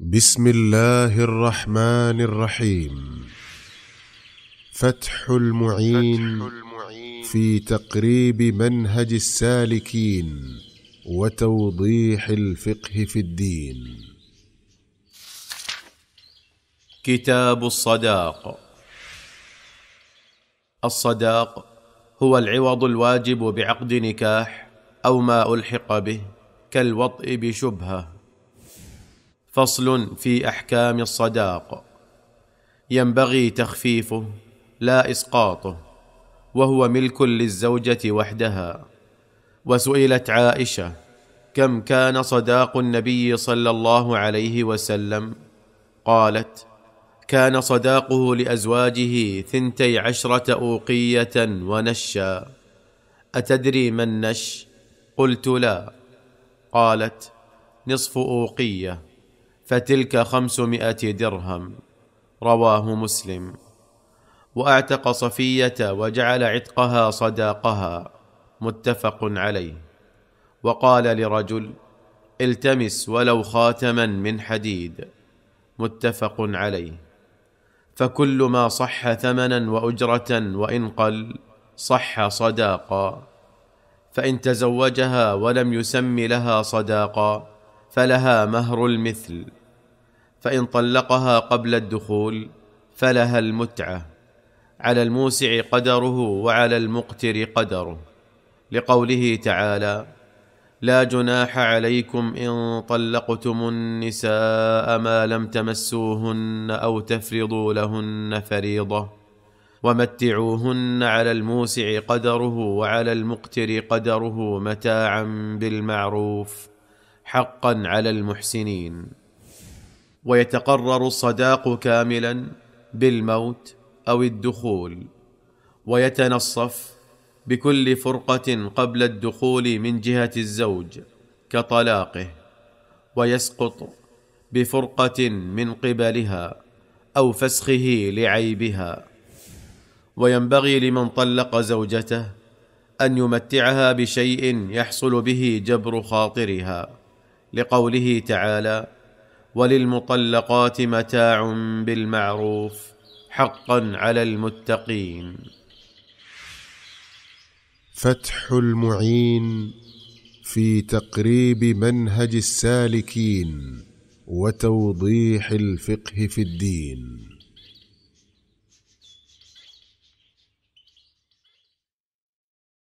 بسم الله الرحمن الرحيم فتح المعين, فتح المعين في تقريب منهج السالكين وتوضيح الفقه في الدين كتاب الصداق الصداق هو العوض الواجب بعقد نكاح او ما الحق به كالوطء بشبهه فصل في احكام الصداق ينبغي تخفيفه لا اسقاطه وهو ملك للزوجه وحدها وسئلت عائشه كم كان صداق النبي صلى الله عليه وسلم قالت كان صداقه لازواجه ثنتي عشره اوقيه ونشا اتدري من نش قلت لا قالت نصف اوقيه فتلك خمسمائة درهم رواه مسلم واعتق صفيه وجعل عتقها صداقها متفق عليه وقال لرجل التمس ولو خاتما من حديد متفق عليه فكل ما صح ثمنا واجره وان قل صح صداقا فان تزوجها ولم يسم لها صداقا فلها مهر المثل فان طلقها قبل الدخول فلها المتعه على الموسع قدره وعلى المقتر قدره لقوله تعالى لا جناح عليكم ان طلقتم النساء ما لم تمسوهن او تفرضوا لهن فريضه ومتعوهن على الموسع قدره وعلى المقتر قدره متاعا بالمعروف حقا على المحسنين ويتقرر الصداق كاملا بالموت او الدخول ويتنصف بكل فرقه قبل الدخول من جهه الزوج كطلاقه ويسقط بفرقه من قبلها او فسخه لعيبها وينبغي لمن طلق زوجته ان يمتعها بشيء يحصل به جبر خاطرها لقوله تعالى وللمطلقات متاع بالمعروف حقا على المتقين فتح المعين في تقريب منهج السالكين وتوضيح الفقه في الدين